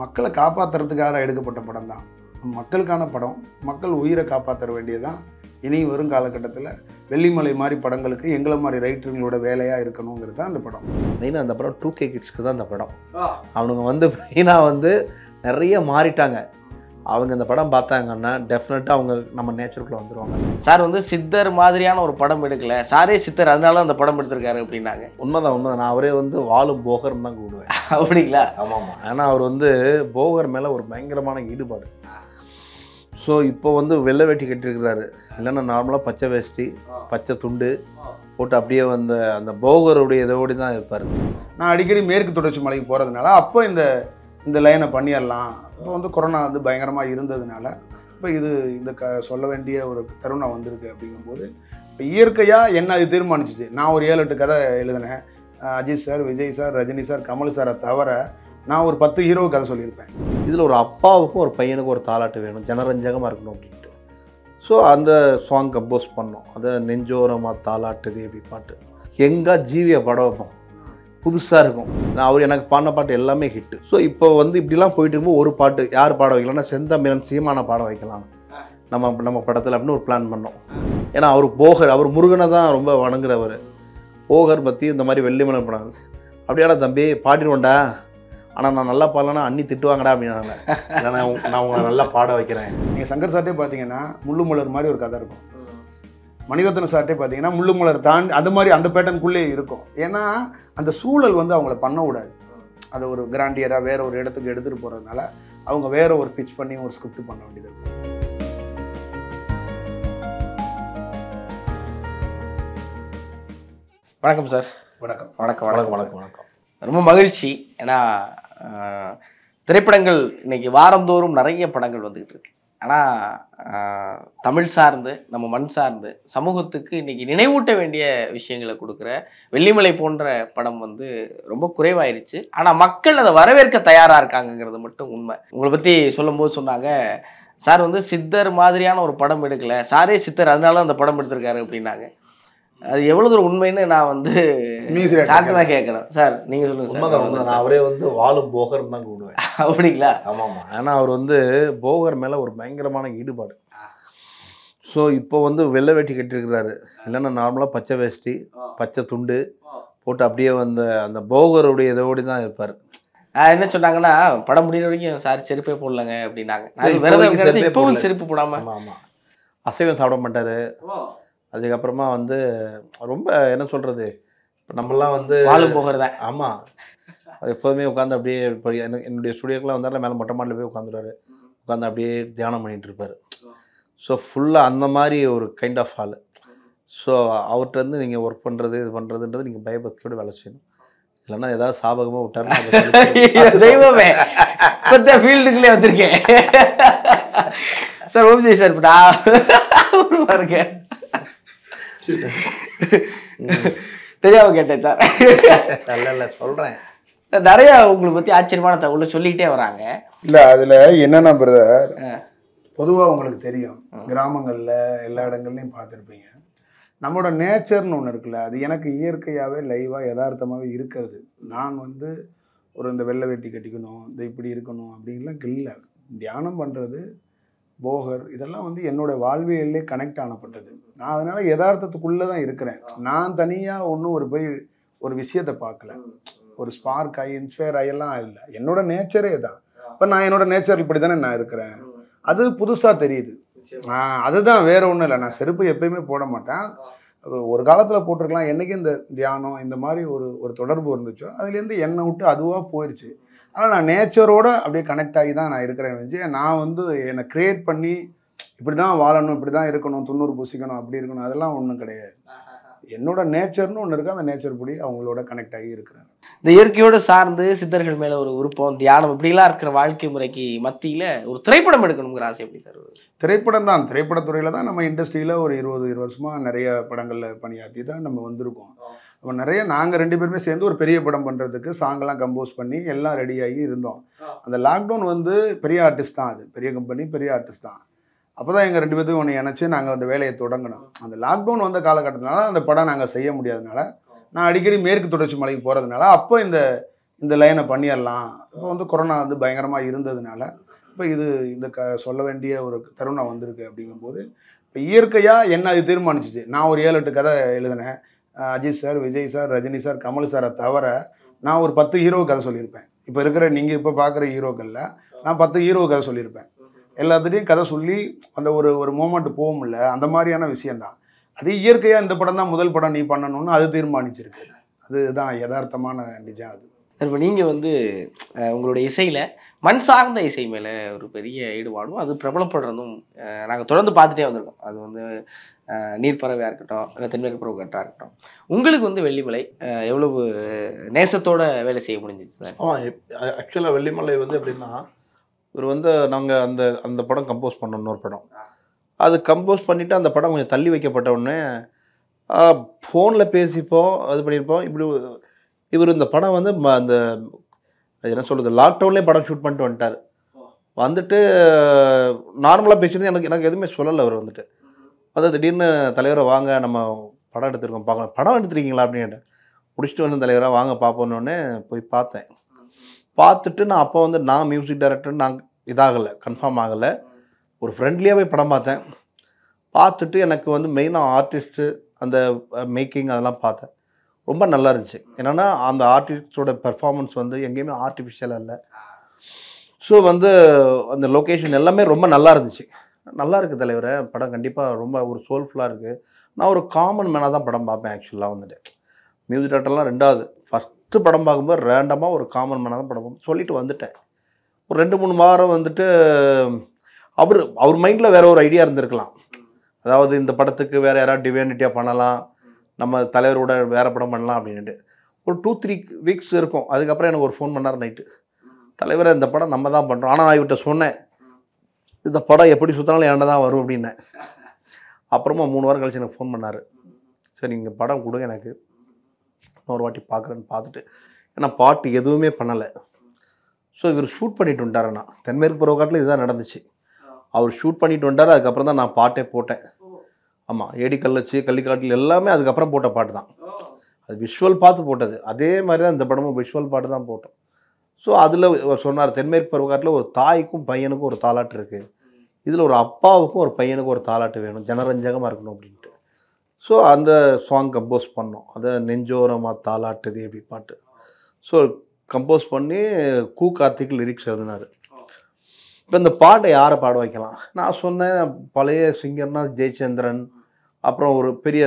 மக்களை காப்பாற்றுறதுக்காக எடுக்கப்பட்ட படம் தான் மக்களுக்கான படம் மக்கள் உயிரை காப்பாற்ற தான் இனி வரும் காலகட்டத்தில் வெள்ளிமலை மாதிரி படங்களுக்கு எங்களை மாதிரி ரைட்டருங்களோட வேலையாக இருக்கணுங்கிறது தான் அந்த படம் மெயினாக அந்த படம் டூ கே கிட்ஸ்க்கு தான் அந்த படம் அவனுங்க வந்து மெயினாக வந்து நிறைய மாறிட்டாங்க அவங்க இந்த படம் பார்த்தாங்கன்னா டெஃபினட்டாக அவங்க நம்ம நேச்சருக்குள்ளே வந்துடுவாங்க சார் வந்து சித்தர் மாதிரியான ஒரு படம் எடுக்கலை சாரே சித்தர் அதனால அந்த படம் எடுத்திருக்காரு அப்படின்னாங்க உண்மைதான் உண்மைதான் நான் அவரே வந்து வாழும் போகர்னு தான் கூடுவேன் அப்படிங்களா ஆமாம் ஆமாம் ஆனால் அவர் வந்து போகர் மேலே ஒரு பயங்கரமான ஈடுபாடு ஸோ இப்போ வந்து வெள்ளை வேட்டி கட்டியிருக்கிறாரு இல்லைன்னா நார்மலாக பச்சை வேஷ்டி பச்சை துண்டு போட்டு அப்படியே வந்த அந்த போகருடைய இதோடு தான் இருப்பார் நான் அடிக்கடி மேற்கு தொடர்ச்சி மலைக்கு போகிறதுனால அப்போ இந்த இந்த லைனை பண்ணிடலாம் இப்போ வந்து கொரோனா வந்து பயங்கரமாக இருந்ததுனால இப்போ இது இந்த க சொல்ல வேண்டிய ஒரு தருணம் வந்திருக்கு அப்படிங்கும்போது இப்போ இயற்கையாக என்ன அது தீர்மானிச்சிச்சு நான் ஒரு ஏழு எட்டு கதை எழுதினேன் Ajith sir Vijay sir Rajini sir Kamal சாரை தவிர நான் ஒரு பத்து ஹீரோ கதை சொல்லியிருப்பேன் இதில் ஒரு அப்பாவுக்கும் ஒரு பையனுக்கும் ஒரு தாலாட்டு வேணும் ஜனரஞ்சகமாக இருக்கணும் அப்படின்ட்டு ஸோ அந்த சாங் கம்போஸ் பண்ணோம் அதை நெஞ்சோரமாக தாலாட்டுது அப்படி பாட்டு எங்கே ஜீவியை படம் வைப்போம் புதுசாக இருக்கும் நான் அவர் எனக்கு பாடின பாட்டு எல்லாமே ஹிட்டு ஸோ இப்போ வந்து இப்படிலாம் போயிட்டு இருக்கும்போது ஒரு பாட்டு யார் பாட வைக்கலாம்னா செந்தமேலன் சீமான பாட வைக்கலாம் நம்ம நம்ம படத்தில் அப்படின்னு ஒரு பிளான் பண்ணோம் ஏன்னா அவர் போகர் அவர் முருகனை தான் ரொம்ப வணங்குறவர் போகர் பற்றி இந்த மாதிரி வெள்ளிமலை பண்ணாங்க அப்படியாடா தம்பி பாடிடுவோண்டா ஆனால் நான் நல்லா பாடலன்னா அண்ணி திட்டுவாங்கடா அப்படின்னாங்க நான் நான் உங்களை நல்லா பாட வைக்கிறேன் நீங்கள் சங்கர் சார்ட்டே பார்த்தீங்கன்னா முள்ளு மலர் மாதிரி ஒரு கதை இருக்கும் மணிரத்ன சார்ட்டே பார்த்தீங்கன்னா மலர் தாண்டி அது மாதிரி அந்த பேட்டர்னுக்குள்ளே இருக்கும் ஏன்னா அந்த சூழல் வந்து அவங்கள பண்ண விடாது அதை ஒரு கிராண்டியராக வேற ஒரு இடத்துக்கு எடுத்துகிட்டு போகிறதுனால அவங்க வேற ஒரு பிச் பண்ணி ஒரு ஸ்கிரிப்ட் பண்ண வேண்டியது இருக்கும் வணக்கம் சார் வணக்கம் வணக்கம் வணக்கம் வணக்கம் வணக்கம் ரொம்ப மகிழ்ச்சி ஏன்னா திரைப்படங்கள் இன்னைக்கு வாரந்தோறும் நிறைய படங்கள் வந்துகிட்டு இருக்கு ஆனால் தமிழ் சார்ந்து நம்ம மண் சார்ந்து சமூகத்துக்கு இன்றைக்கி நினைவூட்ட வேண்டிய விஷயங்களை கொடுக்குற வெள்ளிமலை போன்ற படம் வந்து ரொம்ப குறைவாயிருச்சு ஆனால் மக்கள் அதை வரவேற்க தயாராக இருக்காங்கங்கிறது மட்டும் உண்மை உங்களை பற்றி சொல்லும்போது சொன்னாங்க சார் வந்து சித்தர் மாதிரியான ஒரு படம் எடுக்கலை சாரே சித்தர் அதனால அந்த படம் எடுத்திருக்காரு அப்படின்னாங்க அது எவ்வளோ தூரம் உண்மைன்னு நான் வந்து சாந்தமாக கேட்கணும் சார் நீங்கள் சொல்லுங்கள் உண்மை நான் அவரே வந்து வாழும் போகர் தான் கூடுவேன் அப்படிங்களா ஆமாம் ஆனால் அவர் வந்து போகர் மேலே ஒரு பயங்கரமான ஈடுபாடு ஸோ இப்போ வந்து வெள்ளை வேட்டி கட்டிருக்கிறாரு இல்லைன்னா நார்மலாக பச்சை வேஷ்டி பச்சை துண்டு போட்டு அப்படியே அந்த அந்த போகருடைய இதோடு தான் இருப்பார் என்ன சொன்னாங்கன்னா படம் முடிகிற வரைக்கும் சார் செருப்பே போடலங்க அப்படின்னாங்க இப்பவும் செருப்பு போடாம ஆமாம் அசைவம் சாப்பிட மாட்டார் அதுக்கப்புறமா வந்து ரொம்ப என்ன சொல்கிறது இப்போ நம்மளாம் வந்து வாழும் போகிறதா ஆமாம் எப்போதுமே உட்காந்து அப்படியே என்னுடைய ஸ்டுடியோக்கெல்லாம் வந்தாலும் மேலே மொட்டை மாடலில் போய் உட்காந்துருவாரு உட்காந்து அப்படியே தியானம் பண்ணிகிட்டு இருப்பார் ஸோ ஃபுல்லாக அந்த மாதிரி ஒரு கைண்ட் ஆஃப் ஆள் ஸோ அவர்கிட்ட நீங்கள் ஒர்க் பண்ணுறது இது பண்ணுறதுன்றது நீங்கள் பயபக்தியோடு வேலை செய்யணும் இல்லைன்னா ஏதாவது சாபகமாக விட்டார் தெய்வமே ஃபீல்டுக்குள்ளே வந்திருக்கேன் சார் ஓம்ஜி சார் பாருங்க இருக்கேன் தெரியாம கேட்டேன் சார் நல்ல சொல்கிறேன் நிறைய உங்களை பற்றி ஆச்சரியமான தகவல் சொல்லிக்கிட்டே வராங்க இல்ல அதில் என்னென்ன பிரதர் பொதுவாக உங்களுக்கு தெரியும் கிராமங்களில் எல்லா இடங்கள்லையும் பார்த்துருப்பீங்க நம்மளோட நேச்சர்னு ஒன்று இருக்குல்ல அது எனக்கு இயற்கையாகவே லைவாக யதார்த்தமாகவே இருக்கிறது நான் வந்து ஒரு இந்த வெள்ளை வெட்டி கட்டிக்கணும் இந்த இப்படி இருக்கணும் அப்படின்லாம் இல்லை தியானம் பண்ணுறது போகர் இதெல்லாம் வந்து என்னோடய வாழ்வியல்லே கனெக்ட் ஆனப்பட்டது நான் அதனால் யதார்த்தத்துக்குள்ள தான் இருக்கிறேன் நான் தனியாக ஒன்றும் ஒரு போய் ஒரு விஷயத்தை பார்க்கல ஒரு ஸ்பார்க் ஆகி இன்ஸ்பயர் ஆகியெல்லாம் இல்லை என்னோட நேச்சரே தான் இப்போ நான் என்னோட நேச்சர் இப்படி தானே நான் இருக்கிறேன் அது புதுசாக தெரியுது அதுதான் வேற ஒன்றும் இல்லை நான் செருப்பு எப்பயுமே போட மாட்டேன் ஒரு காலத்தில் போட்டிருக்கலாம் என்றைக்கு இந்த தியானம் இந்த மாதிரி ஒரு ஒரு தொடர்பு இருந்துச்சோ அதுலேருந்து என்னை விட்டு அதுவாக போயிடுச்சு ஆனால் நான் நேச்சரோட அப்படியே கனெக்ட் ஆகி தான் நான் இருக்கிறேன் நான் வந்து என்னை க்ரியேட் பண்ணி இப்படி தான் வாழணும் இப்படி தான் இருக்கணும் துண்ணூறு பூசிக்கணும் அப்படி இருக்கணும் அதெல்லாம் ஒன்றும் கிடையாது என்னோட நேச்சர்னு ஒன்று இருக்குது அந்த நேச்சர் படி அவங்களோட கனெக்ட் ஆகி இருக்கிறாங்க இந்த இயற்கையோடு சார்ந்து சித்தர்கள் மேலே ஒரு விருப்பம் தியானம் இப்படிலாம் இருக்கிற வாழ்க்கை முறைக்கு மத்தியில் ஒரு திரைப்படம் எடுக்கணுங்கிற ஆசை எப்படி சார் திரைப்படம் தான் திரைப்படத்துறையில் தான் நம்ம இண்டஸ்ட்ரியில் ஒரு இருபது இருபது வருஷமாக நிறைய படங்களில் பணியாற்றி தான் நம்ம வந்திருக்கோம் அப்போ நிறைய நாங்கள் ரெண்டு பேருமே சேர்ந்து ஒரு பெரிய படம் பண்ணுறதுக்கு சாங்கெல்லாம் கம்போஸ் பண்ணி எல்லாம் ரெடியாகி இருந்தோம் அந்த லாக்டவுன் வந்து பெரிய ஆர்டிஸ்ட் தான் அது பெரிய கம்பெனி பெரிய ஆர்டிஸ்ட் தான் அப்போ தான் எங்கள் ரெண்டு பேர்த்தையும் ஒன்று நினச்சி நாங்கள் அந்த வேலையை தொடங்கினோம் அந்த லாக்டவுன் வந்த காலகட்டத்தினால அந்த படம் நாங்கள் செய்ய முடியாதனால நான் அடிக்கடி மேற்கு தொடர்ச்சி மலைக்கு போகிறதுனால அப்போ இந்த இந்த லைனை பண்ணிடலாம் இப்போ வந்து கொரோனா வந்து பயங்கரமாக இருந்ததுனால இப்போ இது இந்த க சொல்ல வேண்டிய ஒரு தருணம் வந்திருக்கு அப்படிங்கும்போது இப்போ இயற்கையாக என்ன அது தீர்மானிச்சிச்சு நான் ஒரு ஏழு எட்டு கதை எழுதினேன் Ajith sir Vijay sir Rajini sir Kamal சாரை தவிர நான் ஒரு பத்து ஹீரோ கதை சொல்லியிருப்பேன் இப்போ இருக்கிற நீங்கள் இப்போ பார்க்குற ஹீரோக்களில் நான் பத்து ஹீரோ கதை சொல்லியிருப்பேன் எல்லாத்துலேயும் கதை சொல்லி அந்த ஒரு ஒரு மூமெண்ட் போகும்ல அந்த மாதிரியான விஷயந்தான் அது இயற்கையாக இந்த படம் தான் முதல் படம் நீ பண்ணணும்னு அது தீர்மானிச்சிருக்கு அதுதான் யதார்த்தமான நிஜம் அது இப்போ நீங்கள் வந்து உங்களுடைய இசையில் மண் சார்ந்த இசை மேலே ஒரு பெரிய ஈடுபாடும் அது பிரபலப்படுறதும் நாங்கள் தொடர்ந்து பார்த்துட்டே வந்திருக்கோம் அது வந்து நீர்ப்பறவையாக இருக்கட்டும் இல்லை பறவை கட்டாக இருக்கட்டும் உங்களுக்கு வந்து வெள்ளிமலை எவ்வளவு நேசத்தோடு வேலை செய்ய முடிஞ்சிச்சு சார் ஆக்சுவலாக வெள்ளிமலை வந்து எப்படின்னா இவர் வந்து நாங்கள் அந்த அந்த படம் கம்போஸ் பண்ணணும் ஒரு படம் அது கம்போஸ் பண்ணிவிட்டு அந்த படம் கொஞ்சம் தள்ளி வைக்கப்பட்ட உடனே ஃபோனில் பேசிப்போம் அது பண்ணியிருப்போம் இப்படி இவர் இந்த படம் வந்து அந்த என்ன சொல்கிறது லாக்டவுன்லேயே படம் ஷூட் பண்ணிட்டு வந்துட்டார் வந்துட்டு நார்மலாக பேசிட்டு எனக்கு எனக்கு எதுவுமே சொல்லலை அவர் வந்துட்டு வந்து திடீர்னு தலைவரை வாங்க நம்ம படம் எடுத்துருக்கோம் பார்க்கலாம் படம் எடுத்துருக்கீங்களா அப்படின்ட்டு முடிச்சுட்டு வந்து தலைவராக வாங்க பார்ப்போன்னொடனே போய் பார்த்தேன் பார்த்துட்டு நான் அப்போ வந்து நான் மியூசிக் டைரக்டர் நான் இதாகலை கன்ஃபார்ம் ஆகலை ஒரு ஃப்ரெண்ட்லியாகவே படம் பார்த்தேன் பார்த்துட்டு எனக்கு வந்து மெயினாக ஆர்டிஸ்ட்டு அந்த மேக்கிங் அதெல்லாம் பார்த்தேன் ரொம்ப நல்லா இருந்துச்சு என்னென்னா அந்த ஆர்டிஸ்டோட பெர்ஃபார்மன்ஸ் வந்து எங்கேயுமே ஆர்டிஃபிஷியலாக இல்லை ஸோ வந்து அந்த லொக்கேஷன் எல்லாமே ரொம்ப நல்லா இருந்துச்சு நல்லா இருக்குது தலைவரை படம் கண்டிப்பாக ரொம்ப ஒரு சோல்ஃபுல்லாக இருக்குது நான் ஒரு காமன் மேனாக தான் படம் பார்ப்பேன் ஆக்சுவலாக வந்துட்டு மியூசிக் டேரக்டர்லாம் ரெண்டாவது ஃபஸ்ட்டு படம் பார்க்கும்போது ரேண்டமாக ஒரு காமன் மேனாக தான் படம் பார்ப்பேன் சொல்லிட்டு வந்துட்டேன் ஒரு ரெண்டு மூணு வாரம் வந்துட்டு அவர் அவர் மைண்டில் வேற ஒரு ஐடியா இருந்திருக்கலாம் அதாவது இந்த படத்துக்கு வேறு யாராவது டிவைனிட்டியாக பண்ணலாம் நம்ம தலைவரோட வேறு படம் பண்ணலாம் அப்படின்ட்டு ஒரு டூ த்ரீ வீக்ஸ் இருக்கும் அதுக்கப்புறம் எனக்கு ஒரு ஃபோன் பண்ணார் நைட்டு தலைவரை இந்த படம் நம்ம தான் பண்ணுறோம் ஆனால் நான் இவர்கிட்ட சொன்னேன் இந்த படம் எப்படி சுற்றினாலும் என்ன தான் வரும் அப்படின்னேன் அப்புறமா மூணு வாரம் கழிச்சு எனக்கு ஃபோன் பண்ணார் சரி இங்கே படம் கொடுங்க எனக்கு இன்னொரு வாட்டி பார்க்குறேன்னு பார்த்துட்டு ஏன்னா பாட்டு எதுவுமே பண்ணலை ஸோ இவர் ஷூட் பண்ணிட்டு வந்துட்டார் தென்மேற்கு பருவக்காட்டில் இதுதான் நடந்துச்சு அவர் ஷூட் பண்ணிட்டு வந்தார் அதுக்கப்புறம் தான் நான் பாட்டே போட்டேன் ஆமாம் ஏடி கல்லச்சு கள்ளிக்காட்டில் எல்லாமே அதுக்கப்புறம் போட்ட பாட்டு தான் அது விஷுவல் பார்த்து போட்டது அதே மாதிரி தான் இந்த படமும் விஷுவல் பாட்டு தான் போட்டோம் ஸோ அதில் சொன்னார் தென்மேற்கு பருவக்காட்டில் ஒரு தாய்க்கும் பையனுக்கும் ஒரு தாலாட்டு இருக்குது இதில் ஒரு அப்பாவுக்கும் ஒரு பையனுக்கும் ஒரு தாலாட்டு வேணும் ஜனரஞ்சகமாக இருக்கணும் அப்படின்ட்டு ஸோ அந்த சாங் கம்போஸ் பண்ணோம் அதை நெஞ்சோரமாக தாலாட்டுது அப்படி பாட்டு ஸோ கம்போஸ் பண்ணி கூ கார்த்திக் லிரிக்ஸ் எழுதினார் இப்போ இந்த பாட்டை யாரை பாட வைக்கலாம் நான் சொன்னேன் பழைய சிங்கர்னா ஜெயச்சந்திரன் அப்புறம் ஒரு பெரிய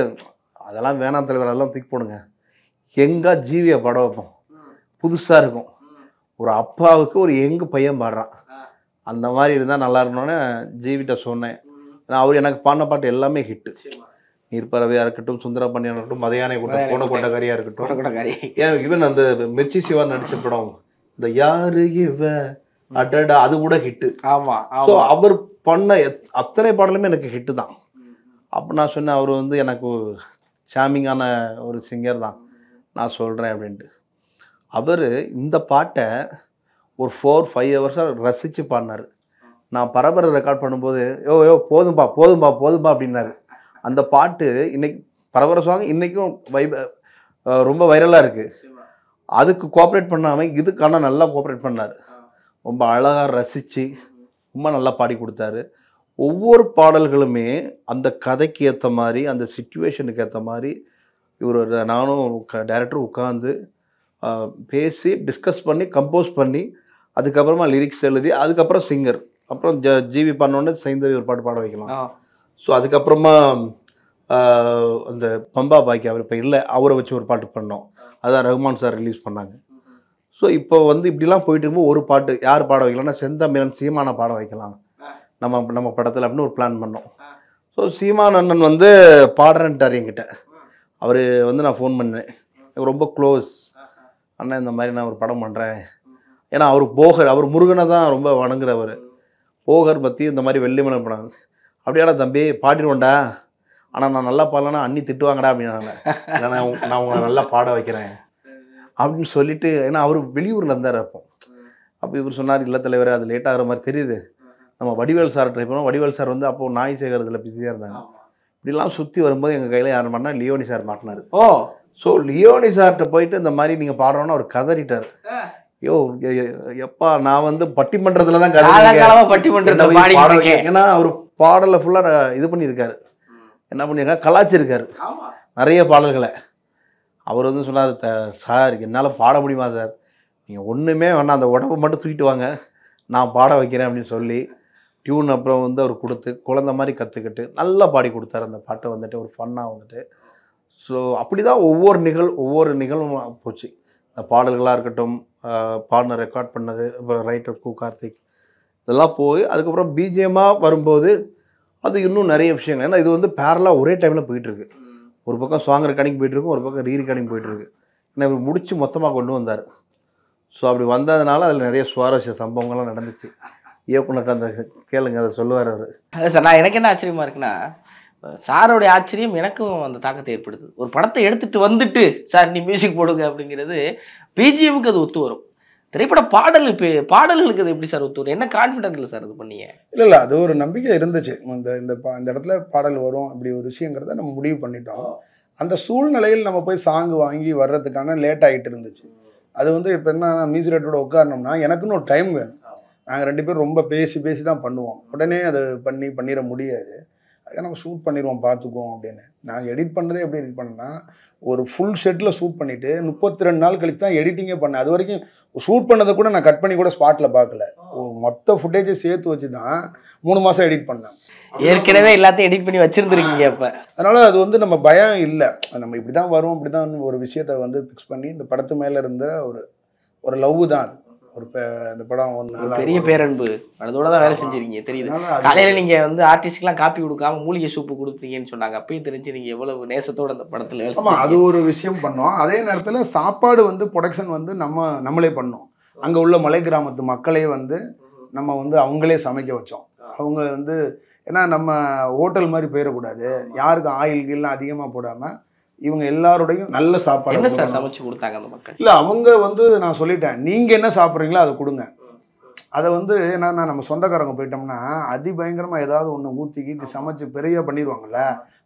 அதெல்லாம் வேணாம் தலைவர் அதெல்லாம் தூக்கி போடுங்க எங்கே ஜீவியை பாட வைப்போம் புதுசாக இருக்கும் ஒரு அப்பாவுக்கு ஒரு எங்கு பையன் பாடுறான் அந்த மாதிரி இருந்தால் நல்லா இருக்கணும்னு ஜீவிட்ட சொன்னேன் நான் அவர் எனக்கு பாடின பாட்டு எல்லாமே ஹிட்டு நீர்ப்பறவையாக இருக்கட்டும் சுந்தர இருக்கட்டும் மதையானை கூட்டம் கரியாக இருக்கட்டும் ஏன் ஈவன் அந்த மெர்ச்சி சிவா நடித்த படம் இந்த யாரு இவ அடடா அது கூட ஹிட்டு ஆமாம் ஸோ அவர் பண்ண அத்தனை பாடலுமே எனக்கு ஹிட்டு தான் அப்போ நான் சொன்னேன் அவர் வந்து எனக்கு ஷாமிங்கான ஒரு சிங்கர் தான் நான் சொல்கிறேன் அப்படின்ட்டு அவர் இந்த பாட்டை ஒரு ஃபோர் ஃபைவ் ஹவர்ஸாக ரசித்து பாடினார் நான் பரபர ரெக்கார்ட் பண்ணும்போது யோ யோ போதும்பா போதும்பா போதும்பா அப்படின்னாரு அந்த பாட்டு இன்னைக்கு பரவர சாங் இன்றைக்கும் வைப ரொம்ப வைரலாக இருக்குது அதுக்கு கோஆப்ரேட் பண்ணாமல் இதுக்கான நல்லா கோஆப்ரேட் பண்ணார் ரொம்ப அழகாக ரசித்து ரொம்ப நல்லா பாடி கொடுத்தாரு ஒவ்வொரு பாடல்களுமே அந்த கதைக்கு ஏற்ற மாதிரி அந்த சுச்சுவேஷனுக்கு ஏற்ற மாதிரி இவர் நானும் டேரக்டர் உட்காந்து பேசி டிஸ்கஸ் பண்ணி கம்போஸ் பண்ணி அதுக்கப்புறமா லிரிக்ஸ் எழுதி அதுக்கப்புறம் சிங்கர் அப்புறம் ஜ ஜிவி பண்ணோன்னே சேர்ந்தவி ஒரு பாட்டு பாட வைக்கலாம் ஸோ அதுக்கப்புறமா அந்த பம்பா பாக்கி அவர் இப்போ இல்லை அவரை வச்சு ஒரு பாட்டு பண்ணோம் அதான் ரகுமான் சார் ரிலீஸ் பண்ணாங்க ஸோ இப்போ வந்து இப்படிலாம் போயிட்டு இருக்கும்போது ஒரு பாட்டு யார் பாட வைக்கலாம்னா செந்தமிழன் சீமான பாட வைக்கலாம் நம்ம நம்ம படத்தில் அப்படின்னு ஒரு பிளான் பண்ணோம் ஸோ சீமான் அண்ணன் வந்து பாடுறேன்ட்டார் என்கிட்ட அவர் வந்து நான் ஃபோன் பண்ணேன் எனக்கு ரொம்ப க்ளோஸ் அண்ணன் இந்த மாதிரி நான் ஒரு படம் பண்ணுறேன் ஏன்னா அவர் போகர் அவர் முருகனை தான் ரொம்ப வணங்குறவர் போகர் பற்றி இந்த மாதிரி வெள்ளிமலை படம் அப்படியாடா தம்பி பாடிடுவோண்டா ஆனால் நான் நல்லா பாடலன்னா அண்ணி திட்டுவாங்கடா அப்படின்னு நான் நான் உங்களை நல்லா பாட வைக்கிறேன் அப்படின்னு சொல்லிட்டு ஏன்னா அவர் வெளியூரில் இருந்தார் அப்போ அப்போ இவர் சொன்னார் இல்லை தலைவர் அது லேட் ஆகிற மாதிரி தெரியுது நம்ம வடிவேல் சார் ட்ரை பண்ணோம் வடிவேல் சார் வந்து அப்போது நாய் சேகரத்தில் பிஸியாக இருந்தாங்க இப்படிலாம் சுற்றி வரும்போது எங்கள் கையில் யாரும் பண்ணால் லியோனி சார் மாட்டினார் ஓ ஸோ லியோனி சார்கிட்ட போயிட்டு இந்த மாதிரி நீங்கள் பாடுறோன்னா அவர் கதறிட்டார் ஐயோ எப்பா நான் வந்து பட்டிமன்றத்தில் தான் காலங்காலமாக பட்டிமன்றத்தில் ஏன்னா அவர் பாடலை ஃபுல்லாக இது பண்ணியிருக்காரு என்ன பண்ணியிருக்காரு கலாச்சிருக்காரு நிறைய பாடல்களை அவர் வந்து சொன்னார் சார் என்னால் பாட முடியுமா சார் நீங்கள் ஒன்றுமே வேணாம் அந்த உடம்பை மட்டும் தூக்கிட்டு வாங்க நான் பாட வைக்கிறேன் அப்படின்னு சொல்லி டியூன் அப்புறம் வந்து அவர் கொடுத்து குழந்த மாதிரி கற்றுக்கிட்டு நல்லா பாடி கொடுத்தாரு அந்த பாட்டை வந்துட்டு ஒரு ஃபன்னாக வந்துட்டு ஸோ அப்படி தான் ஒவ்வொரு நிகழ் ஒவ்வொரு நிகழ்வும் போச்சு இந்த பாடல்களாக இருக்கட்டும் பாடின ரெக்கார்ட் பண்ணது அப்புறம் ரைட்டர் கு கார்த்திக் இதெல்லாம் போய் அதுக்கப்புறம் பிஜிஎம்மாக வரும்போது அது இன்னும் நிறைய விஷயங்கள் ஏன்னா இது வந்து பேரலாக ஒரே டைமில் போயிட்டுருக்கு ஒரு பக்கம் சாங் ரெக்கார்டிங் போயிட்டுருக்கும் ஒரு பக்கம் ரீ ரெக்கார்டிங் போயிட்டுருக்கு ஏன்னா இவர் முடித்து மொத்தமாக கொண்டு வந்தார் ஸோ அப்படி வந்ததுனால அதில் நிறைய சுவாரஸ்ய சம்பவங்கள்லாம் நடந்துச்சு இயக்குனர் அந்த கேளுங்க அதை சொல்லுவார் அவர் சார் நான் எனக்கு என்ன ஆச்சரியமாக இருக்குன்னா சாரோடைய ஆச்சரியம் எனக்கும் அந்த தாக்கத்தை ஏற்படுத்துது ஒரு படத்தை எடுத்துகிட்டு வந்துட்டு சார் நீ மியூசிக் போடுங்க அப்படிங்கிறது பிஜிஎம்க்கு அது ஒத்து வரும் திரைப்பட பாடல் பாடல்களுக்கு அது எப்படி சார் ஒத்து வரும் என்ன கான்ஃபிடென்ட் இல்லை சார் இது பண்ணீங்க இல்லை இல்லை அது ஒரு நம்பிக்கை இருந்துச்சு இந்த இந்த இந்த இடத்துல பாடல் வரும் அப்படி ஒரு விஷயங்கிறத நம்ம முடிவு பண்ணிட்டோம் அந்த சூழ்நிலையில் நம்ம போய் சாங்கு வாங்கி வர்றதுக்கான லேட் ஆகிட்டு இருந்துச்சு அது வந்து இப்போ என்ன ரேட்டோட உட்காரணும்னா எனக்குன்னு ஒரு டைம் வேணும் நாங்கள் ரெண்டு பேரும் ரொம்ப பேசி பேசி தான் பண்ணுவோம் உடனே அது பண்ணி பண்ணிட முடியாது அதை நம்ம ஷூட் பண்ணிடுவோம் பார்த்துக்குவோம் அப்படின்னு நான் எடிட் பண்ணுறதே எப்படி எடிட் பண்ணேன்னா ஒரு ஃபுல் ஷெட்டில் ஷூட் பண்ணிவிட்டு முப்பத்தி ரெண்டு நாள் கழித்து தான் எடிட்டிங்கே பண்ணேன் அது வரைக்கும் ஷூட் பண்ணதை கூட நான் கட் பண்ணி கூட ஸ்பாட்டில் பார்க்கல மொத்த ஃபுட்டேஜை சேர்த்து வச்சு தான் மூணு மாதம் எடிட் பண்ணேன் ஏற்கனவே எல்லாத்தையும் எடிட் பண்ணி வச்சுருந்துருக்கீங்க அப்போ அதனால் அது வந்து நம்ம பயம் இல்லை நம்ம இப்படி தான் வரும் இப்படி தான் ஒரு விஷயத்தை வந்து ஃபிக்ஸ் பண்ணி இந்த படத்து மேலே இருந்த ஒரு ஒரு லவ் தான் அது ஒரு அந்த படம் ஒன்று பெரிய பேரன்பு அதோட தான் வேலை செஞ்சிருக்கீங்க தெரியுது காலையில் நீங்கள் வந்து ஆர்டிஸ்ட்கெலாம் காப்பி கொடுக்காம மூலிகை சூப்பு கொடுத்தீங்கன்னு சொன்னாங்க அப்பயும் தெரிஞ்சு நீங்கள் எவ்வளவு நேசத்தோட அந்த படத்தில் ஆமாம் அது ஒரு விஷயம் பண்ணோம் அதே நேரத்தில் சாப்பாடு வந்து ப்ரொடக்ஷன் வந்து நம்ம நம்மளே பண்ணோம் அங்கே உள்ள மலை கிராமத்து மக்களே வந்து நம்ம வந்து அவங்களே சமைக்க வச்சோம் அவங்க வந்து ஏன்னா நம்ம ஹோட்டல் மாதிரி போயிடக்கூடாது யாருக்கும் ஆயில் கீழெலாம் அதிகமாக போடாமல் இவங்க எல்லாரோடையும் நல்ல சாப்பாடு என்ன சார் சமைச்சு கொடுத்தாங்க அந்த மக்கள் இல்லை அவங்க வந்து நான் சொல்லிட்டேன் நீங்கள் என்ன சாப்பிட்றீங்களோ அதை கொடுங்க அதை வந்து என்னன்னா நம்ம சொந்தக்காரங்க போயிட்டோம்னா அதிபயங்கரமாக ஏதாவது ஒன்று ஊற்றி கீத்தி சமைச்சு பெரிய பண்ணிடுவாங்கல்ல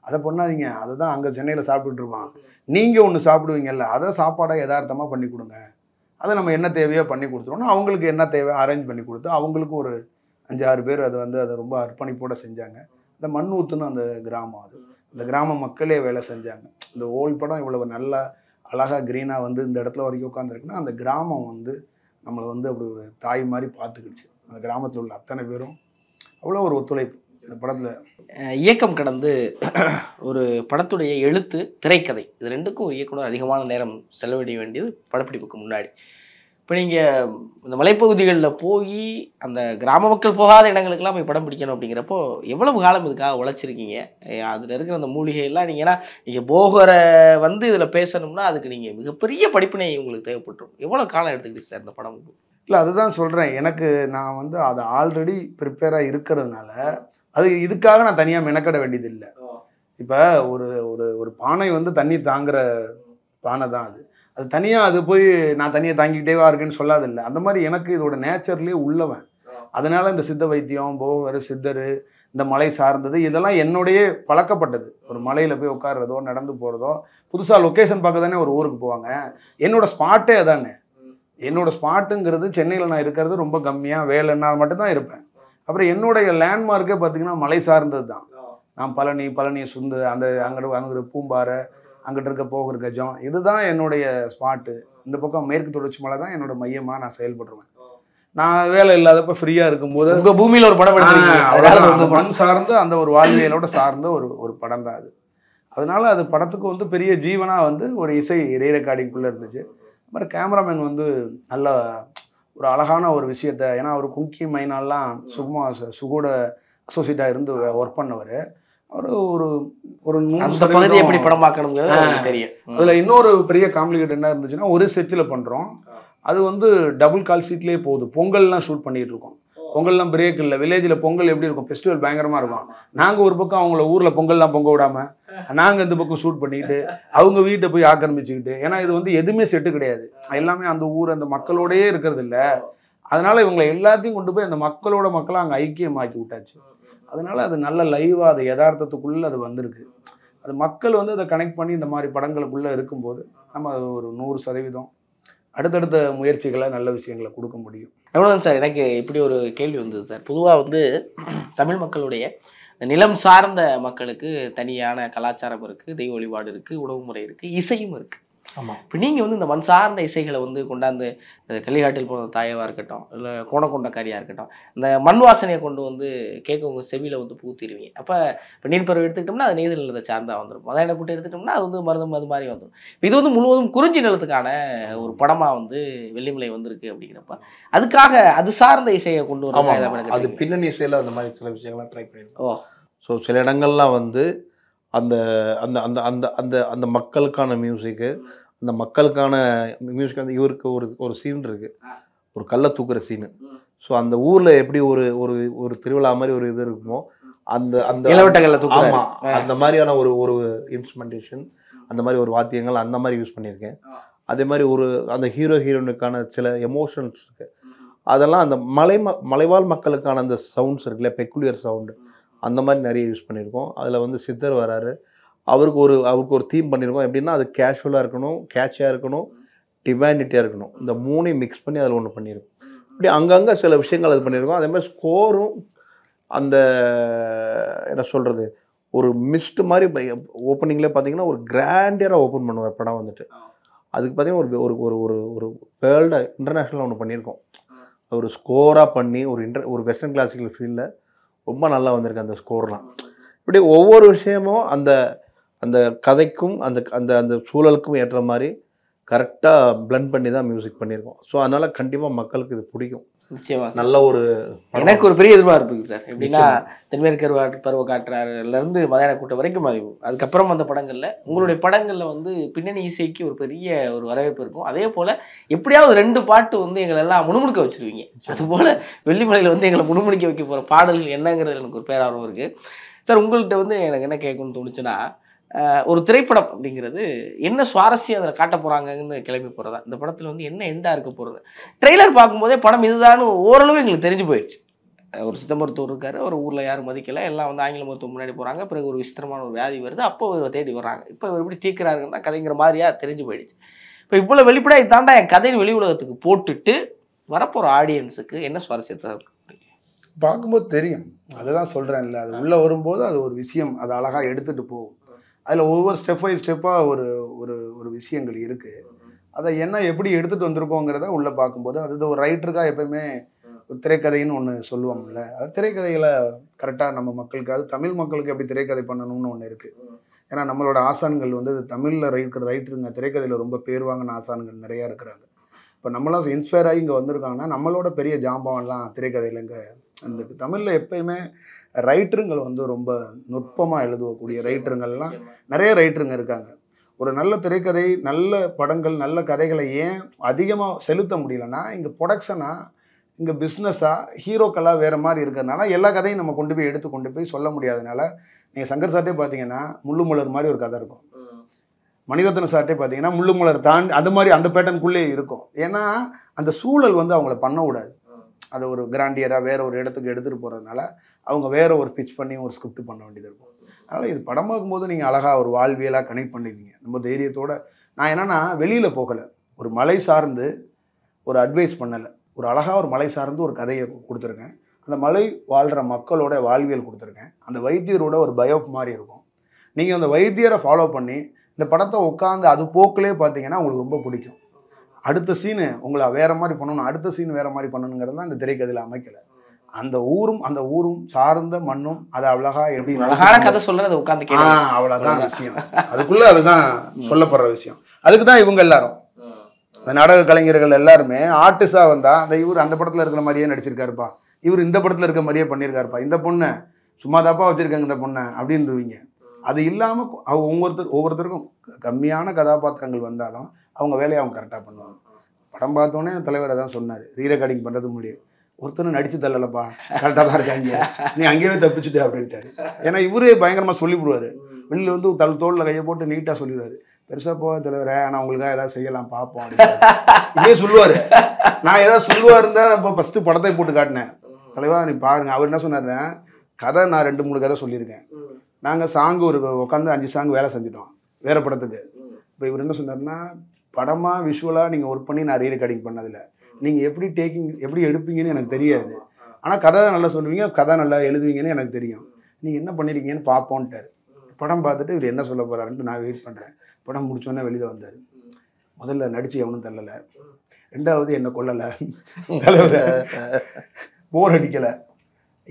அதை பண்ணாதீங்க அதை தான் அங்கே சென்னையில் சாப்பிட்டுட்டு இருப்பான் நீங்கள் ஒன்று சாப்பிடுவீங்கல்ல அதை சாப்பாடாக யதார்த்தமாக பண்ணி கொடுங்க அதை நம்ம என்ன தேவையோ பண்ணி கொடுத்துருவோம்னா அவங்களுக்கு என்ன தேவையோ அரேஞ்ச் பண்ணி கொடுத்து அவங்களுக்கும் ஒரு அஞ்சாறு பேர் அதை வந்து அதை ரொம்ப அர்ப்பணிப்போடு செஞ்சாங்க இந்த மண் ஊத்துன்னு அந்த கிராமம் அது இந்த கிராம மக்களே வேலை செஞ்சாங்க இந்த ஓல் படம் இவ்வளவு நல்லா அழகாக க்ரீனாக வந்து இந்த இடத்துல வரைக்கும் உட்காந்துருக்குன்னா அந்த கிராமம் வந்து நம்மளை வந்து அப்படி ஒரு தாய் மாதிரி பார்த்துக்கிடுச்சு அந்த கிராமத்தில் உள்ள அத்தனை பேரும் அவ்வளோ ஒரு ஒத்துழைப்பு இந்த படத்தில் இயக்கம் கடந்து ஒரு படத்துடைய எழுத்து திரைக்கதை இது ரெண்டுக்கும் ஒரு இயக்குனர் அதிகமான நேரம் செலவிட வேண்டியது படப்பிடிப்புக்கு முன்னாடி இப்போ நீங்கள் இந்த மலைப்பகுதிகளில் போய் அந்த கிராம மக்கள் போகாத இடங்களுக்கெல்லாம் போய் படம் பிடிக்கணும் அப்படிங்கிறப்போ எவ்வளவு காலம் இதுக்காக உழைச்சிருக்கீங்க அதில் இருக்கிற அந்த மூலிகையெல்லாம் நீங்கள் ஏன்னா நீங்கள் போகிற வந்து இதில் பேசணும்னா அதுக்கு நீங்கள் மிகப்பெரிய படிப்பினை உங்களுக்கு தேவைப்பட்டுரும் எவ்வளோ காலம் எடுத்துக்கிட்டு சார் இந்த படம் இல்லை அதுதான் சொல்கிறேன் எனக்கு நான் வந்து அது ஆல்ரெடி ப்ரிப்பேராக இருக்கிறதுனால அது இதுக்காக நான் தனியாக மெனக்கட வேண்டியதில்லை இப்போ ஒரு ஒரு ஒரு பானை வந்து தண்ணி தாங்குற பானை தான் அது அது தனியாக அது போய் நான் தனியாக தாங்கிக்கிட்டேவா இருக்குன்னு சொல்லாதில்லை அந்த மாதிரி எனக்கு இதோட நேச்சர்லேயே உள்ளவன் அதனால் இந்த சித்த வைத்தியம் போகர் சித்தர் இந்த மலை சார்ந்தது இதெல்லாம் என்னுடைய பழக்கப்பட்டது ஒரு மலையில் போய் உட்காடுறதோ நடந்து போகிறதோ புதுசாக லொக்கேஷன் பார்க்க தானே ஒரு ஊருக்கு போவாங்க என்னோடய ஸ்பாட்டே அதானே என்னோடய ஸ்பாட்டுங்கிறது சென்னையில் நான் இருக்கிறது ரொம்ப கம்மியாக வேலைன்னா மட்டும்தான் இருப்பேன் அப்புறம் என்னுடைய லேண்ட்மார்க்கே பார்த்தீங்கன்னா மலை சார்ந்தது தான் நான் பழனி பழனி சுந்து அந்த அங்கே அங்கே பூம்பாறை அங்கிட்ட இருக்க போகிற கஜம் இதுதான் என்னுடைய ஸ்பாட்டு இந்த பக்கம் மேற்கு தொடர்ச்சி மலை தான் என்னோட மையமாக நான் செயல்படுறேன் நான் வேலை இல்லாதப்ப ஃப்ரீயாக இருக்கும்போது உங்க பூமியில் ஒரு படம் அந்த மண் சார்ந்து அந்த ஒரு வாழ்வியலோட சார்ந்த ஒரு ஒரு படம் தான் அது அதனால அது படத்துக்கு வந்து பெரிய ஜீவனாக வந்து ஒரு இசை இறை ரெக்கார்டிங்குள்ளே இருந்துச்சு அப்புறம் கேமராமேன் வந்து நல்ல ஒரு அழகான ஒரு விஷயத்த ஏன்னா அவர் குங்கி மைனாலாம் சுகுமா சுகோட அசோசியேட்டாக இருந்து ஒர்க் பண்ணவர் அவர் ஒரு ஒரு பகுதி எப்படி பார்க்கணும் தெரியும் அதில் இன்னொரு பெரிய காம்ப்ளிகேட் என்ன இருந்துச்சுன்னா ஒரு செட்டில் பண்ணுறோம் அது வந்து டபுள் கால் சீட்லேயே போகுது பொங்கல்லாம் ஷூட் பண்ணிகிட்டு இருக்கோம் பொங்கல்லாம் பிரேக் இல்லை வில்லேஜில் பொங்கல் எப்படி இருக்கும் ஃபெஸ்டிவல் பயங்கரமாக இருக்கும் நாங்கள் ஒரு பக்கம் அவங்கள ஊரில் பொங்கல்லாம் பொங்க விடாமல் நாங்கள் இந்த பக்கம் ஷூட் பண்ணிக்கிட்டு அவங்க வீட்டை போய் ஆக்கிரமிச்சுக்கிட்டு ஏன்னா இது வந்து எதுவுமே செட்டு கிடையாது எல்லாமே அந்த ஊர் அந்த மக்களோடயே இருக்கிறது இல்லை அதனால இவங்களை எல்லாத்தையும் கொண்டு போய் அந்த மக்களோட மக்களாக அங்கே ஐக்கியமாக்கி விட்டாச்சு அதனால் அது நல்ல லைவாக அது யதார்த்தத்துக்குள்ளே அது வந்திருக்கு அது மக்கள் வந்து அதை கனெக்ட் பண்ணி இந்த மாதிரி படங்களுக்குள்ளே இருக்கும்போது நம்ம அது ஒரு நூறு சதவீதம் அடுத்தடுத்த முயற்சிகளை நல்ல விஷயங்களை கொடுக்க முடியும் எவ்வளோதான் சார் எனக்கு இப்படி ஒரு கேள்வி வந்தது சார் பொதுவாக வந்து தமிழ் மக்களுடைய நிலம் சார்ந்த மக்களுக்கு தனியான கலாச்சாரம் இருக்குது தெய்வ வழிபாடு இருக்குது உணவு முறை இருக்குது இசையும் இருக்குது ஆமாம் இப்போ நீங்கள் வந்து இந்த மண் சார்ந்த இசைகளை வந்து கொண்டாந்து கள்ளிகாட்டில் போன தாயவாக இருக்கட்டும் இல்லை கோணக்கொண்டக்காரியாக இருக்கட்டும் இந்த மண் வாசனையை கொண்டு வந்து கேட்க உங்கள் செவியில் வந்து பூத்திருவீங்க அப்போ இப்போ நீர்ப்பறவை எடுத்துக்கிட்டோம்னா அது நீர் நிலத்தை சார்ந்தா வந்துடும் மதாயனை போட்டு எடுத்துக்கிட்டோம்னா அது வந்து மருந்து அது மாதிரி வந்துடும் இது வந்து முழுவதும் குறிஞ்சி நிலத்துக்கான ஒரு படமாக வந்து வெள்ளிமலை வந்திருக்கு அப்படிங்கிறப்ப அதுக்காக அது சார்ந்த இசையை கொண்டு வரும் அது பின்னணி இசையில் அந்த மாதிரி சில விஷயங்கள்லாம் ட்ரை பண்ணியிருக்கோம் ஓ ஸோ சில இடங்கள்லாம் வந்து அந்த அந்த அந்த அந்த அந்த அந்த மக்களுக்கான மியூசிக்கு அந்த மக்களுக்கான மியூசிக் அந்த இவருக்கு ஒரு ஒரு சீன் இருக்குது ஒரு கல்லை தூக்குற சீனு ஸோ அந்த ஊரில் எப்படி ஒரு ஒரு ஒரு திருவிழா மாதிரி ஒரு இது இருக்குமோ அந்த அந்த இளவட்டங்களில் ஆமாம் அந்த மாதிரியான ஒரு ஒரு இன்ஸ்ட்ருமெண்டேஷன் அந்த மாதிரி ஒரு வாத்தியங்கள் அந்த மாதிரி யூஸ் பண்ணியிருக்கேன் அதே மாதிரி ஒரு அந்த ஹீரோ ஹீரோயினுக்கான சில எமோஷன்ஸ் இருக்குது அதெல்லாம் அந்த மலை ம மலைவாழ் மக்களுக்கான அந்த சவுண்ட்ஸ் இருக்குல்ல பெக்குலியர் சவுண்டு அந்த மாதிரி நிறைய யூஸ் பண்ணியிருக்கோம் அதில் வந்து சித்தர் வராரு அவருக்கு ஒரு அவருக்கு ஒரு தீம் பண்ணியிருக்கோம் எப்படின்னா அது கேஷுவலாக இருக்கணும் கேட்சாக இருக்கணும் டிவைனிட்டியாக இருக்கணும் இந்த மூணையும் மிக்ஸ் பண்ணி அதில் ஒன்று பண்ணியிருக்கோம் இப்படி அங்கங்கே சில விஷயங்கள் அது பண்ணியிருக்கோம் அதே மாதிரி ஸ்கோரும் அந்த என்ன சொல்கிறது ஒரு மிஸ்ட் மாதிரி ஓப்பனிங்லேயே பார்த்தீங்கன்னா ஒரு கிராண்டியராக ஓப்பன் பண்ணுவார் படம் வந்துட்டு அதுக்கு பார்த்தீங்கன்னா ஒரு ஒரு ஒரு ஒரு வேர்ல்டு இன்டர்நேஷ்னலாக ஒன்று பண்ணியிருக்கோம் ஒரு ஸ்கோராக பண்ணி ஒரு இன்டர் ஒரு வெஸ்டர்ன் கிளாசிக்கல் ஃபீல்டில் ரொம்ப நல்லா வந்திருக்கு அந்த ஸ்கோர்லாம் இப்படி ஒவ்வொரு விஷயமும் அந்த அந்த கதைக்கும் அந்த அந்த அந்த சூழலுக்கும் ஏற்ற மாதிரி கரெக்டாக பிளண்ட் பண்ணி தான் மியூசிக் பண்ணியிருக்கோம் ஸோ அதனால் கண்டிப்பாக மக்களுக்கு இது பிடிக்கும் நிச்சயமாக நல்ல ஒரு எனக்கு ஒரு பெரிய எதிர்பார்ப்பு சார் எப்படின்னா தென்மேற்கர் பருவ காட்டுறாருலேருந்து மதியான கூட்டம் வரைக்கும் அது அதுக்கப்புறம் வந்த படங்களில் உங்களுடைய படங்களில் வந்து பின்னணி இசைக்கு ஒரு பெரிய ஒரு வரவேற்பு இருக்கும் அதே போல் எப்படியாவது ரெண்டு பாட்டு வந்து எங்களை எல்லாம் முணுமுணுக்க வச்சுருவீங்க அதுபோல் வெள்ளிமலையில் வந்து எங்களை முணுமுணுக்க வைக்க போகிற பாடல்கள் என்னங்கிறது எனக்கு ஒரு பேரார்வம் இருக்குது சார் உங்கள்கிட்ட வந்து எனக்கு என்ன கேட்கணும்னு தோணுச்சுன்னா ஒரு திரைப்படம் அப்படிங்கிறது என்ன சுவாரஸ்யம் அதில் காட்ட போகிறாங்கன்னு கிளம்பி போகிறதா இந்த படத்தில் வந்து என்ன எண்டாக இருக்க போகிறது ட்ரெய்லர் பார்க்கும்போதே படம் இதுதான்னு ஓரளவு எங்களுக்கு தெரிஞ்சு போயிடுச்சு ஒரு சித்த மருத்துவர் இருக்கார் ஒரு ஊரில் யாரும் மதிக்கலை எல்லாம் வந்து ஆங்கில மருத்துவம் முன்னாடி போகிறாங்க பிறகு ஒரு விசித்திரமான ஒரு வியாதி வருது அப்போ இவரை தேடி வர்றாங்க இப்போ இவர் எப்படி தீர்க்கிறாருங்கன்னா கதைங்கிற மாதிரியா தெரிஞ்சு போயிடுச்சு இப்போ இவ்வளோ வெளிப்படையாக இதாண்டா என் கதையின் வெளி உலகத்துக்கு போட்டுட்டு வரப்போகிற ஆடியன்ஸுக்கு என்ன சுவாரஸ்யத்தை பார்க்கும்போது தெரியும் அதுதான் சொல்கிறேன் இல்லை அது உள்ளே வரும்போது அது ஒரு விஷயம் அது அழகாக எடுத்துகிட்டு போகும் அதில் ஒவ்வொரு ஸ்டெப் பை ஸ்டெப்பாக ஒரு ஒரு ஒரு விஷயங்கள் இருக்குது அதை என்ன எப்படி எடுத்துகிட்டு வந்திருக்கோங்கிறத உள்ளே பார்க்கும்போது அது ஒரு ரைட்டருக்காக எப்பயுமே ஒரு திரைக்கதைன்னு ஒன்று சொல்லுவாங்கல்ல அது திரைக்கதைகளை கரெக்டாக நம்ம மக்களுக்கு அது தமிழ் மக்களுக்கு எப்படி திரைக்கதை பண்ணணும்னு ஒன்று இருக்குது ஏன்னா நம்மளோட ஆசான்கள் வந்து தமிழில் இருக்கிற ரைட்டருங்க திரைக்கதையில் ரொம்ப பேர் வாங்கின ஆசான்கள் நிறையா இருக்கிறாங்க இப்போ நம்மளாம் இன்ஸ்பயர் ஆகி இங்கே வந்திருக்காங்கன்னா நம்மளோட பெரிய ஜாம்பவன்லாம் திரைக்கதையில் இங்கே இருந்திருக்கு தமிழில் எப்பயுமே ரைட்டருங்கள் வந்து ரொம்ப நுட்பமாக எழுதக்கூடிய ரைட்டருங்கள்லாம் நிறைய ரைட்டருங்க இருக்காங்க ஒரு நல்ல திரைக்கதை நல்ல படங்கள் நல்ல கதைகளை ஏன் அதிகமாக செலுத்த முடியலன்னா இங்கே ப்ரொடக்ஷனாக இங்கே பிஸ்னஸாக ஹீரோக்களாக வேறு மாதிரி இருக்கிறதுனால எல்லா கதையும் நம்ம கொண்டு போய் எடுத்து கொண்டு போய் சொல்ல முடியாதனால நீங்கள் சங்கர் சார்ட்டே பார்த்தீங்கன்னா முள்ளு மலர் மாதிரி ஒரு கதை இருக்கும் மணிரத்ன சார்ட்டே பார்த்தீங்கன்னா முள்ளு மலர் தாண்டி அது மாதிரி அந்த பேட்டர்னுக்குள்ளே இருக்கும் ஏன்னா அந்த சூழல் வந்து அவங்கள பண்ண அதை ஒரு கிராண்டியராக வேறு ஒரு இடத்துக்கு எடுத்துகிட்டு போகிறதுனால அவங்க வேறு ஒரு பிச் பண்ணி ஒரு ஸ்கிரிப்ட் பண்ண வேண்டியது இருக்கும் அதனால் இது படம் போது நீங்கள் அழகாக ஒரு வாழ்வியலாக கனெக்ட் பண்ணிடுவீங்க நம்ம தைரியத்தோடு நான் என்னென்னா வெளியில் போகலை ஒரு மலை சார்ந்து ஒரு அட்வைஸ் பண்ணலை ஒரு அழகாக ஒரு மலை சார்ந்து ஒரு கதையை கொடுத்துருக்கேன் அந்த மலை வாழ்கிற மக்களோட வாழ்வியல் கொடுத்துருக்கேன் அந்த வைத்தியரோட ஒரு பயோப் மாதிரி இருக்கும் நீங்கள் அந்த வைத்தியரை ஃபாலோ பண்ணி இந்த படத்தை உட்காந்து அது போக்கிலே பார்த்தீங்கன்னா உங்களுக்கு ரொம்ப பிடிக்கும் அடுத்த சீனு உங்களை வேற மாதிரி பண்ணணும் அடுத்த சீன் வேற மாதிரி பண்ணணுங்கிறது தான் இந்த திரைக்கதையில் அமைக்கலை அந்த ஊரும் அந்த ஊரும் சார்ந்த மண்ணும் அது அவ்வளகா எப்படி அழகான கதை சொல்றது உட்காந்து அவ்வளவுதான் அவ்வளோதான் விஷயம் அதுக்குள்ள அதுதான் சொல்லப்படுற விஷயம் அதுக்கு தான் இவங்க எல்லாரும் இந்த நாடக கலைஞர்கள் எல்லாருமே ஆர்டிஸ்டா வந்தால் அந்த இவர் அந்த படத்துல இருக்கிற மாதிரியே நடிச்சிருக்காருப்பா இவர் இந்த படத்துல இருக்க மாதிரியே பண்ணியிருக்காருப்பா இந்த பொண்ணை சும்மா தாப்பா வச்சிருக்காங்க இந்த பொண்ணை அப்படின்றவீங்க அது இல்லாமல் ஒவ்வொருத்தர் ஒவ்வொருத்தருக்கும் கம்மியான கதாபாத்திரங்கள் வந்தாலும் அவங்க வேலையை அவங்க கரெக்டாக பண்ணுவாங்க படம் பார்த்தோன்னே தலைவர் தான் சொன்னார் ரீ ரெக்கார்டிங் பண்ணுறது முடியும் ஒருத்தரும் நடிச்சு தள்ளலப்பா கரெக்டாக தான் இருக்காங்க நீ அங்கேயே தப்பிச்சுட்டு அப்படின்ட்டாரு ஏன்னா இவரே பயங்கரமாக சொல்லிவிடுவார் வெளியில் வந்து தல் தோளில் கையை போட்டு நீட்டாக சொல்லிடுவார் பெருசாக போக தலைவர் ஆனால் உங்களுக்காக ஏதாவது செய்யலாம் பார்ப்போம் இதே சொல்லுவார் நான் ஏதாவது சொல்லுவார் இருந்தால் இப்போ ஃபஸ்ட்டு படத்தை போட்டு காட்டினேன் தலைவா நீ பாருங்க அவர் என்ன சொன்னார் கதை நான் ரெண்டு மூணு கதை சொல்லியிருக்கேன் நாங்கள் சாங்கு ஒரு உட்காந்து அஞ்சு சாங் வேலை செஞ்சிட்டோம் வேறு படத்துக்கு இப்போ இவர் என்ன சொன்னார்னா படமாக விஷுவலாக நீங்கள் ஒர்க் பண்ணி நிறைய ரெக்கார்டிங் பண்ணதில்ல நீங்கள் எப்படி டேக்கிங் எப்படி எடுப்பீங்கன்னு எனக்கு தெரியாது ஆனால் கதை தான் நல்லா சொல்லுவீங்க கதை நல்லா எழுதுவீங்கன்னு எனக்கு தெரியும் நீங்கள் என்ன பண்ணியிருக்கீங்கன்னு பார்ப்போன்ட்டார் படம் பார்த்துட்டு இவர் என்ன சொல்ல போகிறாருன்ட்டு நான் வெயிட் பண்ணுறேன் படம் முடிச்சோன்னே வெளியில் வந்தார் முதல்ல நடித்து எவனும் தள்ளலை ரெண்டாவது என்னை கொல்லலை போர் அடிக்கலை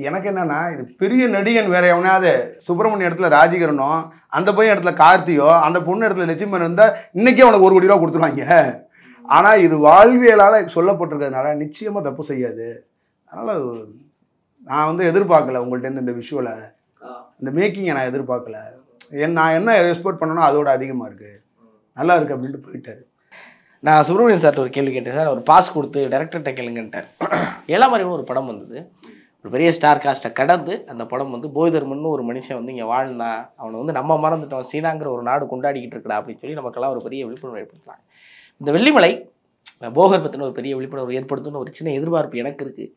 எனக்கு என்னன்னா இது பெரிய நடிகன் வேற எவனாவது சுப்பிரமணிய இடத்துல ராஜிகரனும் அந்த பையன் இடத்துல கார்த்தியோ அந்த பொண்ணு இடத்துல லட்சுமணன் இருந்தா இன்னைக்கே அவனுக்கு ஒரு கோடி ரூபா கொடுத்துருவாங்க ஆனா இது வாழ்வியலால சொல்லப்பட்டிருக்கிறதுனால நிச்சயமா தப்பு செய்யாது அதனால நான் வந்து எதிர்பார்க்கல உங்கள்கிட்ட இந்த விஷுவல இந்த மேக்கிங்கை நான் எதிர்பார்க்கல என் நான் என்ன எக்ஸ்போர்ட் பண்ணனோ அதோட அதிகமாக இருக்குது நல்லா இருக்குது அப்படின்ட்டு போயிட்டாரு நான் சுப்பிரமணியன் சார்ட்ட ஒரு கேள்வி கேட்டேன் சார் ஒரு பாஸ் கொடுத்து டேரக்டர்கிட்ட கேளுங்கன்ட்டார் ஏழாம் மாதிரியும் ஒரு படம் வந்தது ஒரு பெரிய ஸ்டார் காஸ்ட்டை கடந்து அந்த படம் வந்து போய்தர்மன் ஒரு மனுஷன் வந்து இங்கே வாழ்ந்தான் அவனை வந்து நம்ம மறந்துட்டோம் சீனாங்கிற ஒரு நாடு கொண்டாடிக்கிட்டு இருக்கடா அப்படின்னு சொல்லி நமக்கெல்லாம் ஒரு பெரிய விழிப்புணர்வு ஏற்படுத்தலாம் இந்த வெள்ளிமலை போகர் ஒரு பெரிய விழிப்புணர்வு ஏற்படுத்துன்னு ஒரு சின்ன எதிர்பார்ப்பு எனக்கு இருக்குது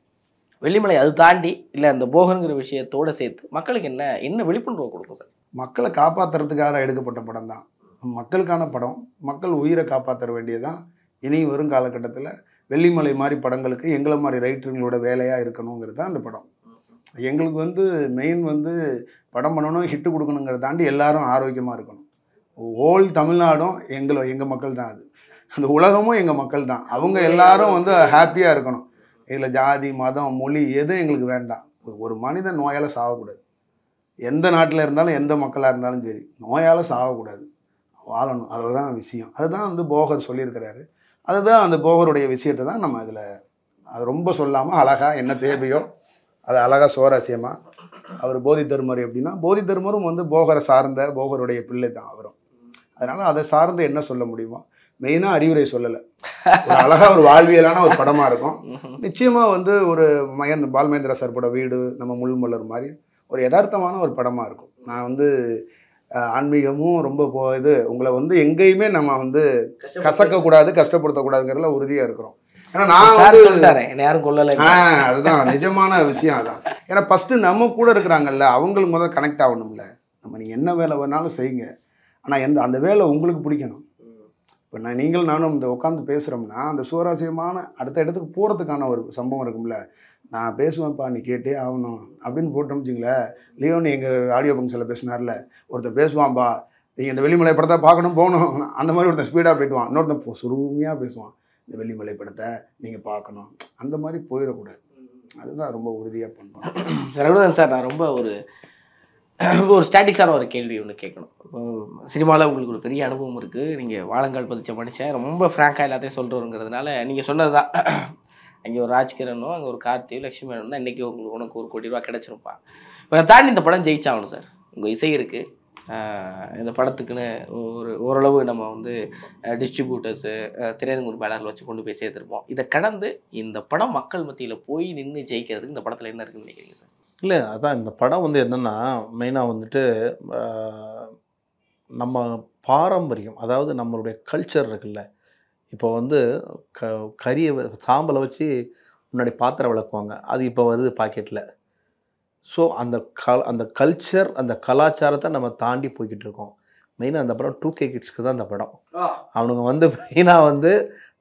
வெள்ளிமலை அது தாண்டி இல்லை அந்த போகருங்கிற விஷயத்தோடு சேர்த்து மக்களுக்கு என்ன என்ன விழிப்புணர்வை கொடுக்கும் சார் மக்களை காப்பாற்றுறதுக்காக எடுக்கப்பட்ட படம் தான் மக்களுக்கான படம் மக்கள் உயிரை காப்பாற்ற தான் இனி வரும் காலகட்டத்தில் வெள்ளிமலை மாதிரி படங்களுக்கு எங்களை மாதிரி ரைட்டருங்களோட வேலையாக இருக்கணுங்கிறது தான் அந்த படம் எங்களுக்கு வந்து மெயின் வந்து படம் பண்ணணும் ஹிட்டு கொடுக்கணுங்கிறத தாண்டி எல்லாரும் ஆரோக்கியமாக இருக்கணும் ஓல் தமிழ்நாடும் எங்களை எங்கள் மக்கள் தான் அது அந்த உலகமும் எங்கள் மக்கள் தான் அவங்க எல்லாரும் வந்து ஹாப்பியாக இருக்கணும் இதில் ஜாதி மதம் மொழி எதுவும் எங்களுக்கு வேண்டாம் ஒரு மனிதன் நோயால் சாகக்கூடாது எந்த நாட்டில் இருந்தாலும் எந்த மக்களாக இருந்தாலும் சரி நோயால் சாகக்கூடாது வாழணும் அதுதான் விஷயம் அதுதான் வந்து போகர் சொல்லியிருக்கிறாரு அதுதான் அந்த போகருடைய விஷயத்தை தான் நம்ம இதில் அது ரொம்ப சொல்லாமல் அழகாக என்ன தேவையோ அது அழகாக சுவாரஸ்யமாக அவர் போதி தர்மர் எப்படின்னா போதி தர்மரும் வந்து போகரை சார்ந்த போகருடைய பிள்ளை தான் அவரும் அதனால் அதை சார்ந்து என்ன சொல்ல முடியுமோ மெயினாக அறிவுரை சொல்லலை அழகாக ஒரு வாழ்வியலான ஒரு படமாக இருக்கும் நிச்சயமாக வந்து ஒரு மகேந்திர பால்மேந்திர சார் பட வீடு நம்ம முள்மலர் மாதிரி ஒரு யதார்த்தமான ஒரு படமாக இருக்கும் நான் வந்து ஆன்மீகமும் ரொம்ப போ இது உங்களை வந்து எங்கேயுமே நம்ம வந்து கசக்கக்கூடாது கஷ்டப்படுத்தக்கூடாதுங்கிறதுல உறுதியாக இருக்கிறோம் ஏன்னா நான் சொல்லிட்டாரேன் யாரும் கொள்ளலை ஆ அதுதான் நிஜமான விஷயம் அதான் ஏன்னா ஃபஸ்ட்டு நம்ம கூட இருக்கிறாங்கல்ல அவங்களுக்கு முதல்ல கனெக்ட் ஆகணும்ல நம்ம நீங்கள் என்ன வேலை வேணாலும் செய்யுங்க ஆனால் எந்த அந்த வேலை உங்களுக்கு பிடிக்கணும் இப்போ நான் நீங்கள் நானும் இந்த உட்காந்து பேசுகிறோம்னா அந்த சுவாரஸ்யமான அடுத்த இடத்துக்கு போகிறதுக்கான ஒரு சம்பவம் இருக்கும்ல நான் பேசுவேன்ப்பா நீ கேட்டே ஆகணும் அப்படின்னு போட்டோம் வச்சுங்களேன் லியோன்னு எங்கள் ஆடியோ பங்க்ஷனில் பேசினார்ல ஒருத்தர் பேசுவான்ப்பா நீங்கள் இந்த வெள்ளிமலை படத்தை பார்க்கணும் போகணும் அந்த மாதிரி ஒருத்தன் ஸ்பீடாக போயிட்டுவான் இன்னொருத்தன் சுருமையாக பேசுவான் இந்த வெள்ளிமலை படத்தை நீங்கள் பார்க்கணும் அந்த மாதிரி போயிடக்கூடாது அதுதான் ரொம்ப உறுதியாக பண்ணுவோம் ரகுநாதன் சார் நான் ரொம்ப ஒரு ஒரு ஸ்டாட்டிக்ஸான ஒரு கேள்வி ஒன்று கேட்கணும் சினிமாவில் உங்களுக்கு ஒரு பெரிய அனுபவம் இருக்குது நீங்கள் வாழங்கால் பதிச்ச மனுஷன் ரொம்ப ஃப்ராங்காக எல்லாத்தையும் சொல்கிறோங்கிறதுனால நீங்கள் சொன்னது தான் அங்கே ஒரு ராஜ்கிரனும் அங்கே ஒரு கார்த்தியும் லட்சுமி மேனனும் தான் இன்றைக்கி உங்களுக்கு உனக்கு ஒரு கோடி ரூபா கிடச்சிருப்பா இப்போ தாண்டி இந்த படம் ஜெயிச்சாகணும் சார் உங்கள் இசை இருக்குது இந்த படத்துக்குன்னு ஒரு ஓரளவு நம்ம வந்து டிஸ்ட்ரிபியூட்டர்ஸு திரையரங்கூர் பேனரில் வச்சு கொண்டு போய் சேர்த்துருப்போம் இதை கடந்து இந்த படம் மக்கள் மத்தியில் போய் நின்று ஜெயிக்கிறதுக்கு இந்த படத்தில் என்ன இருக்குதுன்னு நினைக்கிறீங்க சார் இல்லை அதான் இந்த படம் வந்து என்னென்னா மெயினாக வந்துட்டு நம்ம பாரம்பரியம் அதாவது நம்மளுடைய கல்ச்சர் இருக்குல்ல இப்போ வந்து க கறியை சாம்பலை வச்சு முன்னாடி பாத்திரம் விளக்குவாங்க அது இப்போ வருது பாக்கெட்டில் ஸோ அந்த கல் அந்த கல்ச்சர் அந்த கலாச்சாரத்தை நம்ம தாண்டி போய்கிட்டு இருக்கோம் மெயினாக அந்த படம் டூ கே கிட்ஸ்க்கு தான் அந்த படம் அவனுங்க வந்து மெயினாக வந்து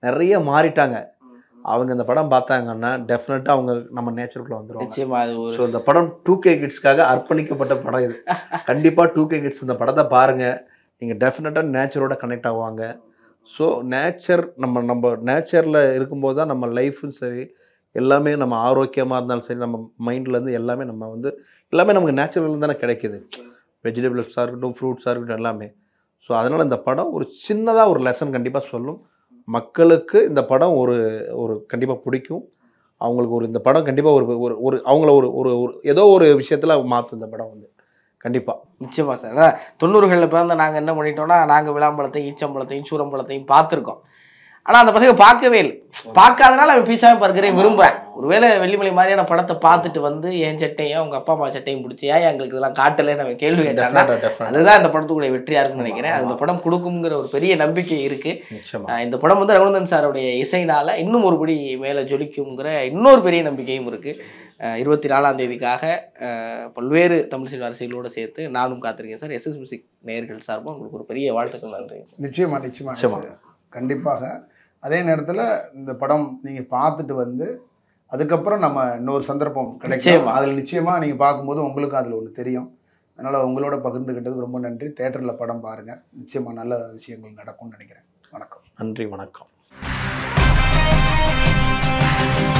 நிறைய மாறிட்டாங்க அவங்க இந்த படம் பார்த்தாங்கன்னா டெஃபினட்டாக அவங்க நம்ம நேச்சருக்குள்ள வந்துடும் நிச்சயமாக அது ஒரு ஸோ இந்த படம் டூ கே கிட்ஸ்க்காக அர்ப்பணிக்கப்பட்ட படம் இது கண்டிப்பாக டூ கே கிட்ஸ் இந்த படத்தை பாருங்கள் நீங்கள் டெஃபினட்டாக நேச்சரோட கனெக்ட் ஆவாங்க ஸோ நேச்சர் நம்ம நம்ம நேச்சரில் இருக்கும்போது தான் நம்ம லைஃப்பும் சரி எல்லாமே நம்ம ஆரோக்கியமாக இருந்தாலும் சரி நம்ம மைண்ட்லேருந்து எல்லாமே நம்ம வந்து எல்லாமே நமக்கு நேச்சுரலில் தானே கிடைக்கிது வெஜிடபிள்ஸாக இருக்கட்டும் ஃப்ரூட்ஸாக இருக்கட்டும் எல்லாமே ஸோ அதனால் இந்த படம் ஒரு சின்னதாக ஒரு லெசன் கண்டிப்பாக சொல்லும் மக்களுக்கு இந்த படம் ஒரு ஒரு கண்டிப்பாக பிடிக்கும் அவங்களுக்கு ஒரு இந்த படம் கண்டிப்பாக ஒரு ஒரு ஒரு அவங்கள ஒரு ஒரு ஒரு ஏதோ ஒரு விஷயத்தில் மாற்றும் இந்த படம் வந்து கண்டிப்பாக நிச்சயமாக சார் அதான் தொண்ணூறுகளில் பிறந்த நாங்கள் என்ன பண்ணிட்டோம்னா நாங்கள் விளாம்பழத்தையும் ஈச்சம்பழத்தையும் சூரம்பழத்தையும் பார்த்துருக்கோம் ஆனால் அந்த பசங்க பார்க்கவே இல்லை பார்க்காதனால அவன் பீஸாவே பார்க்குறேன் விரும்புகிறேன் ஒருவேளை வெள்ளிமலை மாதிரியான படத்தை பார்த்துட்டு வந்து என் சட்டையும் உங்க அப்பா அம்மா சட்டையும் பிடிச்சியா ஏன் எங்களுக்கு இதெல்லாம் காட்டலைன்னு அவன் கேள்வி கேட்டான் அதுதான் இந்த படத்துக்குடைய வெற்றியாக இருக்குன்னு நினைக்கிறேன் அந்த படம் கொடுக்குங்கிற ஒரு பெரிய நம்பிக்கை இருக்குது இந்த படம் வந்து ரகுநந்தன் சாருடைய இசைனால் இன்னும் ஒருபடி மேலே ஜொலிக்குங்கிற இன்னொரு பெரிய நம்பிக்கையும் இருக்குது இருபத்தி நாலாம் தேதிக்காக பல்வேறு தமிழ் சினிமா அரசியலோடு சேர்த்து நானும் காத்திருக்கேன் சார் எஸ்எஸ் மியூசிக் நேர்கள் சார்பும் உங்களுக்கு ஒரு பெரிய வாழ்த்துக்கள் நன்றி நிச்சயமாக நிச்சயமாக கண்டிப்பாக அதே நேரத்தில் இந்த படம் நீங்கள் பார்த்துட்டு வந்து அதுக்கப்புறம் நம்ம இன்னொரு சந்தர்ப்பம் கிடைக்கும் அதில் நிச்சயமாக நீங்கள் பார்க்கும்போது உங்களுக்கு அதில் ஒன்று தெரியும் அதனால் உங்களோட பகிர்ந்துக்கிட்டதுக்கு ரொம்ப நன்றி தேட்டரில் படம் பாருங்கள் நிச்சயமாக நல்ல விஷயங்கள் நடக்கும்னு நினைக்கிறேன் வணக்கம் நன்றி வணக்கம்